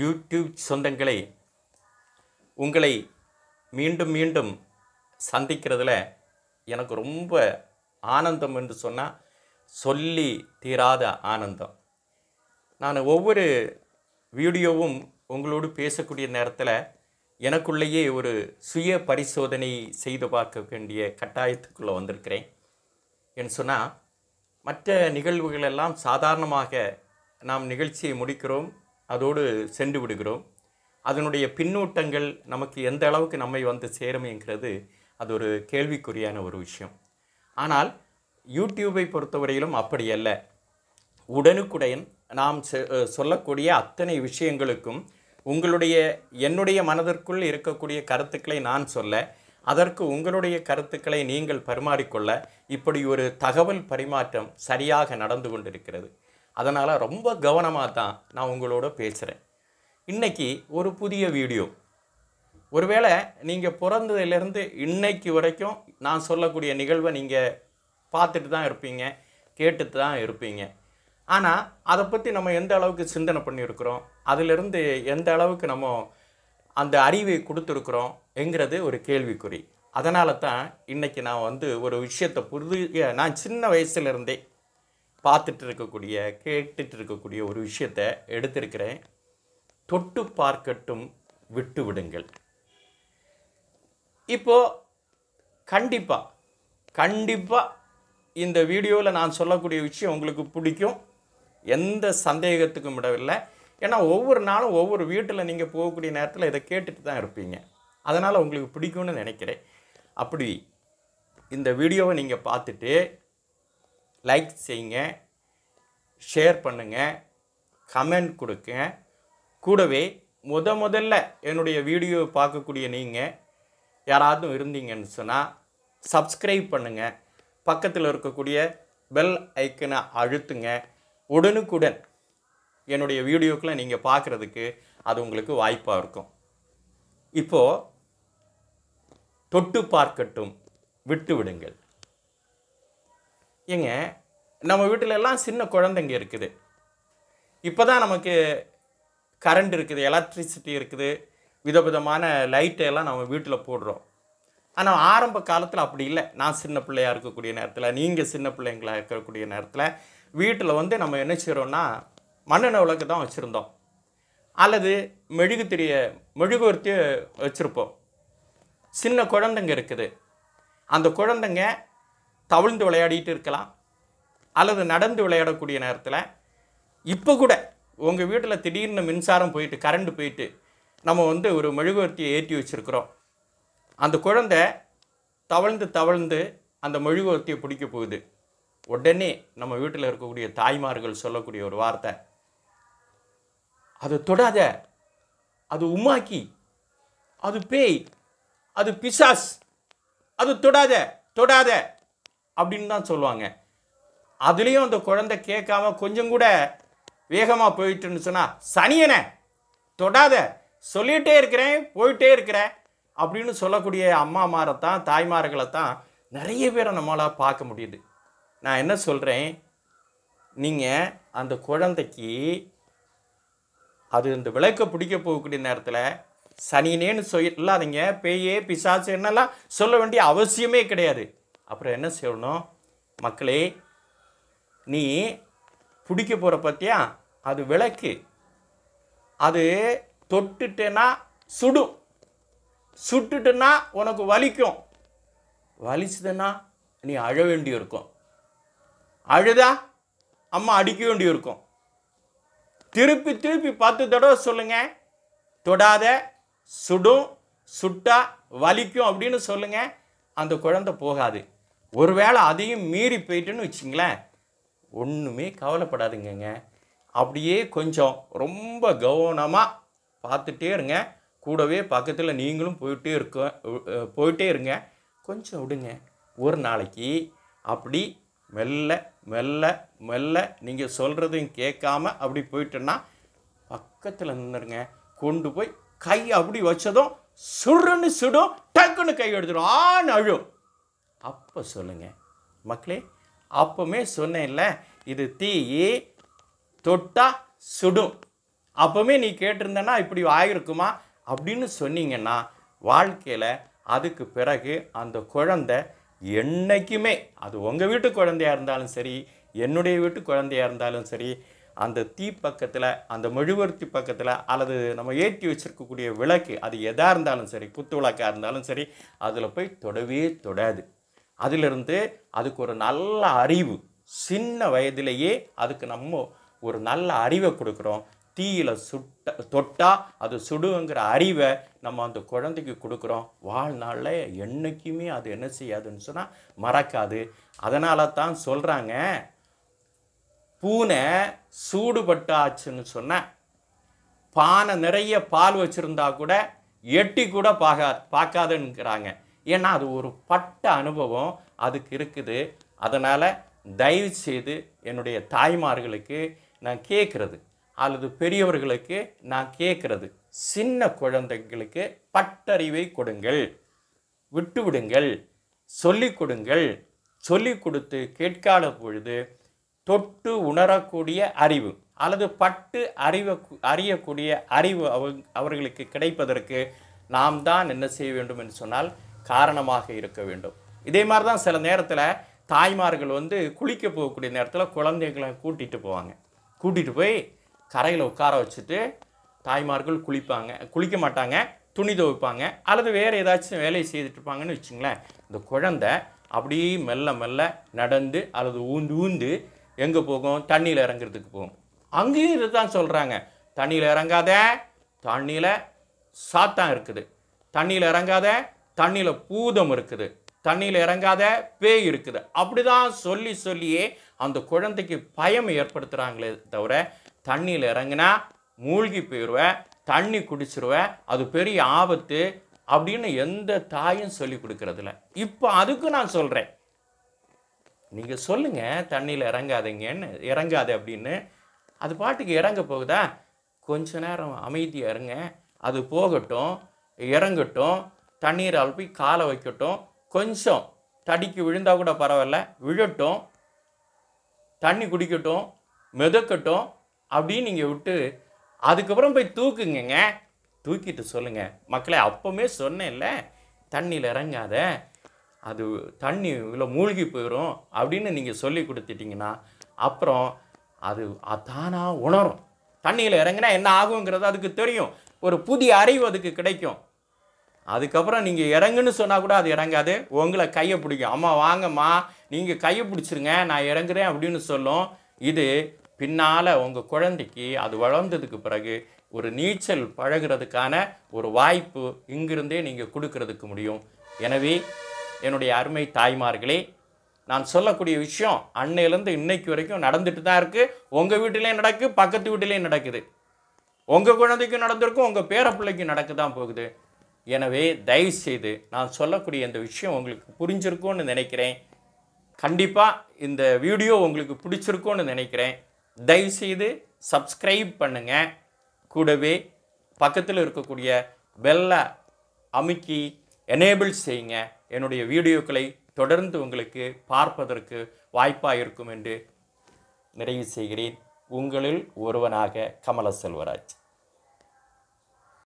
YouTube சொந்தங்களை உங்களை மீண்டும் மீண்டும் சந்திக்கிறதுல எனக்கு ரொம்ப ஆனந்தம் என்று சொன்னால் சொல்லி தீராத ஆனந்தம் நான் ஒவ்வொரு வீடியோவும் உங்களோடு பேசக்கூடிய நேரத்தில் எனக்குள்ளேயே ஒரு சுய பரிசோதனை செய்து பார்க்க வேண்டிய கட்டாயத்துக்குள்ளே வந்திருக்கிறேன் என் சொன்னால் மற்ற நிகழ்வுகளெல்லாம் சாதாரணமாக நாம் நிகழ்ச்சியை முடிக்கிறோம் அதோடு சென்று விடுகிறோம் அதனுடைய பின்னூட்டங்கள் நமக்கு எந்த அளவுக்கு நம்மை வந்து சேருமைங்கிறது அது ஒரு கேள்விக்குறியான ஒரு விஷயம் ஆனால் யூடியூபை பொறுத்தவரையிலும் அப்படி அல்ல உடனுக்குடன் நாம் சொல்லக்கூடிய அத்தனை விஷயங்களுக்கும் உங்களுடைய என்னுடைய மனதிற்குள் இருக்கக்கூடிய கருத்துக்களை நான் சொல்ல அதற்கு உங்களுடைய கருத்துக்களை நீங்கள் பரிமாறிக்கொள்ள இப்படி ஒரு தகவல் பரிமாற்றம் சரியாக நடந்து கொண்டிருக்கிறது அதனால் ரொம்ப கவனமாக தான் நான் உங்களோட பேசுகிறேன் இன்றைக்கி ஒரு புதிய வீடியோ ஒருவேளை நீங்கள் பிறந்ததுலேருந்து இன்னைக்கு வரைக்கும் நான் சொல்லக்கூடிய நிகழ்வை நீங்கள் பார்த்துட்டு தான் இருப்பீங்க கேட்டுட்டு தான் இருப்பீங்க ஆனால் அதை பற்றி நம்ம எந்த அளவுக்கு சிந்தனை பண்ணியிருக்கிறோம் அதிலிருந்து எந்த அளவுக்கு நம்ம அந்த அறிவை கொடுத்துருக்குறோம் என்கிறது ஒரு கேள்விக்குறி அதனால தான் இன்றைக்கி நான் வந்து ஒரு விஷயத்தை புரிய நான் சின்ன வயசுலேருந்தே பார்த்துட்டு இருக்கக்கூடிய கேட்டுட்டு இருக்கக்கூடிய ஒரு விஷயத்தை எடுத்திருக்கிறேன் தொட்டு பார்க்கட்டும் விட்டு விடுங்கள் இப்போது கண்டிப்பாக கண்டிப்பாக இந்த வீடியோவில் நான் சொல்லக்கூடிய விஷயம் உங்களுக்கு பிடிக்கும் எந்த சந்தேகத்துக்கும் விடவில்லை ஏன்னா ஒவ்வொரு நாளும் ஒவ்வொரு வீட்டில் நீங்கள் போகக்கூடிய நேரத்தில் இதை கேட்டுட்டு தான் இருப்பீங்க அதனால் உங்களுக்கு பிடிக்கும்னு நினைக்கிறேன் அப்படி இந்த வீடியோவை நீங்கள் பார்த்துட்டு லைக் செய்யுங்க ஷேர் பண்ணுங்கள் கமெண்ட் கொடுங்க கூடவே முத முதல்ல என்னுடைய வீடியோவை பார்க்கக்கூடிய நீங்கள் யாராவது இருந்தீங்கன்னு சொன்னால் சப்ஸ்கிரைப் பண்ணுங்கள் பக்கத்தில் இருக்கக்கூடிய பெல் ஐக்கனை அழுத்துங்க உடனுக்குடன் என்னுடைய வீடியோக்களை நீங்கள் பார்க்குறதுக்கு அது உங்களுக்கு வாய்ப்பாக இருக்கும் இப்போது தொட்டு பார்க்கட்டும் விட்டு விடுங்கள் ஏங்க நம்ம வீட்டிலெல்லாம் எல்லாம் சின்ன குழந்தைங்க இருக்குது இப்போ தான் நமக்கு கரண்ட் இருக்குது எலக்ட்ரிசிட்டி இருக்குது விதவிதமான எல்லாம் நம்ம வீட்டில் போடுறோம் ஆனால் ஆரம்ப காலத்தில் அப்படி இல்லை நான் சின்ன பிள்ளையாக இருக்கக்கூடிய நேரத்தில் நீங்கள் சின்ன பிள்ளைங்களாக இருக்கக்கூடிய நேரத்தில் வீட்டில் வந்து நம்ம என்ன செய்கிறோம்னா மண்ணெண்ணெய் விளக்கு தான் வச்சுருந்தோம் அல்லது மெழுகுத்திரிய மெழுகுவர்த்தியை வச்சுருப்போம் சின்ன குழந்தைங்க இருக்குது அந்த குழந்தைங்க தவிழ்ந்து விளையாடிட்டு இருக்கலாம் அல்லது நடந்து விளையாடக்கூடிய நேரத்தில் இப்போ கூட உங்கள் வீட்டில் திடீர்னு மின்சாரம் போயிட்டு கரண்ட் போயிட்டு நம்ம வந்து ஒரு மெழுகுவர்த்தியை ஏற்றி வச்சுருக்குறோம் அந்த குழந்தை தவழ்ந்து தவழ்ந்து அந்த மெழுகுவர்த்தியை பிடிக்க போகுது உடனே நம்ம வீட்டில் இருக்கக்கூடிய தாய்மார்கள் சொல்லக்கூடிய ஒரு வார்த்தை அதை தொடாத அது உமாக்கி அது பேய் அது பிசாஸ் அது தொடாத தொடாத அப்படின்னு தான் சொல்லுவாங்க அதுலேயும் அந்த குழந்தை கேட்காம கொஞ்சம் கூட வேகமாக போயிட்டுன்னு சொன்னால் சனியனை தொடாத சொல்லிகிட்டே இருக்கிறேன் போயிட்டே இருக்கிறேன் அப்படின்னு சொல்லக்கூடிய அம்மாமாரை தான் தாய்மார்களை தான் நிறைய பேரை நம்மளால் பார்க்க முடியுது நான் என்ன சொல்கிறேன் நீங்கள் அந்த குழந்தைக்கு அது இந்த விளக்க பிடிக்க போகக்கூடிய நேரத்தில் சனினேன்னு சொல்லாதீங்க பேயே பிசாசு என்னெல்லாம் சொல்ல வேண்டிய அவசியமே கிடையாது அப்புறம் என்ன செய்யணும் மக்களே நீ பிடிக்க போகிற பற்றியா அது விளக்கு அது தொட்டுட்டேன்னா சுடும் சுட்டுட்டுன்னா உனக்கு வலிக்கும் வலிச்சுதுன்னா நீ அழ வேண்டியிருக்கும் அழுதா அம்மா அடிக்க வேண்டி இருக்கும் திருப்பி திருப்பி பத்து தடவை சொல்லுங்கள் தொடாத சுடும் சுட்டா வலிக்கும் அப்படின்னு சொல்லுங்கள் அந்த குழந்தை போகாது ஒருவேளை அதையும் மீறி போயிட்டுன்னு வச்சுங்களேன் ஒன்றுமே கவலைப்படாதுங்க அப்படியே கொஞ்சம் ரொம்ப கவனமாக பார்த்துட்டே இருங்க கூடவே பக்கத்தில் நீங்களும் போயிட்டே இருக்க போயிட்டே இருங்க கொஞ்சம் விடுங்க ஒரு நாளைக்கு அப்படி மெல்ல மெல்ல மெல்ல நீங்கள் சொல்கிறதையும் கேட்காம அப்படி போயிட்டோன்னா பக்கத்தில் நின்றுருங்க கொண்டு போய் கை அப்படி வச்சதும் சுடுன்னு சுடும் டக்குன்னு கை எடுத்துடும் ஆன்னு அழும் அப்போ சொல்லுங்கள் மக்களே அப்போவுமே சொன்னேன்ல இது தீ தொட்டா சுடும் அப்பவுமே நீ கேட்டிருந்தனா இப்படி ஆகிருக்குமா அப்படின்னு சொன்னீங்கன்னா வாழ்க்கையில் அதுக்கு பிறகு அந்த குழந்த என்றைக்குமே அது உங்கள் வீட்டு குழந்தையாக இருந்தாலும் சரி என்னுடைய வீட்டு குழந்தையாக இருந்தாலும் சரி அந்த தீ பக்கத்தில் அந்த மெழுவர்த்தி பக்கத்தில் அல்லது நம்ம ஏற்றி வச்சுருக்கக்கூடிய விளக்கு அது எதாக இருந்தாலும் சரி குத்து விளக்காக இருந்தாலும் சரி அதில் போய் தொடவே தொடாது அதிலிருந்து அதுக்கு ஒரு நல்ல அறிவு சின்ன வயதிலேயே அதுக்கு நம்ம ஒரு நல்ல அறிவை கொடுக்குறோம் தீயில் சுட்ட தொட்டால் அது சுடுங்கிற அறிவை நம்ம அந்த குழந்தைக்கு கொடுக்குறோம் வாழ்நாளில் என்றைக்குமே அது என்ன செய்யாதுன்னு சொன்னால் மறக்காது அதனால தான் சொல்கிறாங்க பூனை சூடுபட்டாச்சுன்னு சொன்னால் பானை நிறைய பால் வச்சுருந்தா கூட எட்டி கூட பார்க்கா பார்க்காதுங்கிறாங்க ஏன்னா அது ஒரு பட்ட அனுபவம் அதுக்கு இருக்குது அதனால் தயவு செய்து என்னுடைய தாய்மார்களுக்கு நான் கேட்குறது அல்லது பெரியவர்களுக்கு நான் கேட்குறது சின்ன குழந்தைகளுக்கு பட்டறிவை கொடுங்கள் விட்டு விடுங்கள் கொடுங்கள் சொல்லி கொடுத்து கேட்காத பொழுது தொட்டு உணரக்கூடிய அறிவு அல்லது பட்டு அறிவ அறியக்கூடிய அறிவு அவ அவர்களுக்கு கிடைப்பதற்கு நாம் தான் என்ன செய்ய வேண்டும் என்று சொன்னால் காரணமாக இருக்க வேண்டும் இதே மாதிரி தான் சில நேரத்தில் தாய்மார்கள் வந்து குளிக்க போகக்கூடிய நேரத்தில் குழந்தைகளை கூட்டிகிட்டு போவாங்க கூட்டிகிட்டு போய் கரையில் உட்கார வச்சுட்டு தாய்மார்கள் குளிப்பாங்க குளிக்க மாட்டாங்க துணி துவைப்பாங்க அல்லது வேறு ஏதாச்சும் வேலையை செய்துட்டு இருப்பாங்கன்னு வச்சுங்களேன் இந்த குழந்தை அப்படியே மெல்ல மெல்ல நடந்து அல்லது ஊந்து ஊந்து எங்கே போகும் தண்ணியில் இறங்குறதுக்கு போகும் அங்கேயும் இது தான் சொல்கிறாங்க தண்ணியில் இறங்காத தண்ணியில் சாத்தான் இருக்குது தண்ணியில் இறங்காத தண்ணியில் பூதம் இருக்குது தண்ணியில் இறங்காத பேய் இருக்குது அப்படி தான் சொல்லி சொல்லியே அந்த குழந்தைக்கு பயம் ஏற்படுத்துகிறாங்களே தவிர தண்ணியில் இறங்கினா மூழ்கி போயிடுவேன் தண்ணி குடிச்சிருவேன் அது பெரிய ஆபத்து அப்படின்னு எந்த தாயும் சொல்லி கொடுக்கறதில்ல இப்போ அதுக்கு நான் சொல்கிறேன் நீங்கள் சொல்லுங்கள் தண்ணியில் இறங்காதீங்கன்னு இறங்காது அப்படின்னு அது பாட்டுக்கு இறங்க போகுதா கொஞ்ச நேரம் அமைதியாக இறங்க அது போகட்டும் இறங்கட்டும் தண்ணீர் அழுப்பி காலை வைக்கட்டும் கொஞ்சம் தடிக்கு விழுந்தால் கூட பரவாயில்ல விழட்டும் தண்ணி குடிக்கட்டும் மிதக்கட்டும் அப்படின்னு நீங்கள் விட்டு அதுக்கப்புறம் போய் தூக்குங்கங்க தூக்கிட்டு சொல்லுங்கள் மக்களை அப்போவுமே சொன்னேன்ல தண்ணியில் இறங்காத அது தண்ணி இவ்வளோ மூழ்கி போயிடும் அப்படின்னு நீங்கள் சொல்லி கொடுத்துட்டிங்கன்னா அப்புறம் அது அதானாக உணரும் தண்ணியில் இறங்கினா என்ன ஆகுங்கிறது அதுக்கு தெரியும் ஒரு புதிய அறிவு அதுக்கு கிடைக்கும் அதுக்கப்புறம் நீங்கள் இறங்குன்னு சொன்னால் கூட அது இறங்காது உங்களை கையை பிடிக்கும் அம்மா வாங்கம்மா நீங்கள் கையை பிடிச்சிருங்க நான் இறங்குறேன் அப்படின்னு சொல்லும் இது பின்னால் உங்கள் குழந்தைக்கு அது வளர்ந்ததுக்கு பிறகு ஒரு நீச்சல் பழகிறதுக்கான ஒரு வாய்ப்பு இங்கிருந்தே நீங்கள் கொடுக்கறதுக்கு முடியும் எனவே என்னுடைய அருமை தாய்மார்களே நான் சொல்லக்கூடிய விஷயம் அன்னையிலேருந்து இன்னைக்கு வரைக்கும் நடந்துட்டு தான் இருக்குது உங்கள் வீட்டிலையும் நடக்கு பக்கத்து வீட்டிலையும் நடக்குது உங்கள் குழந்தைக்கும் நடந்திருக்கும் உங்கள் பேரப்பிள்ளைக்கும் நடக்க தான் போகுது எனவே தயவுசெய்து நான் சொல்லக்கூடிய இந்த விஷயம் உங்களுக்கு புரிஞ்சிருக்கும்னு நினைக்கிறேன் கண்டிப்பாக இந்த வீடியோ உங்களுக்கு பிடிச்சிருக்கும்னு நினைக்கிறேன் தயவுசெய்து சப்ஸ்கிரைப் பண்ணுங்கள் கூடவே பக்கத்தில் இருக்கக்கூடிய பெல்லை அமுக்கி எனேபிள் செய்யுங்க என்னுடைய வீடியோக்களை தொடர்ந்து உங்களுக்கு பார்ப்பதற்கு வாய்ப்பாக இருக்கும் என்று நிறைவு செய்கிறேன் உங்களில் ஒருவனாக கமல செல்வராஜ்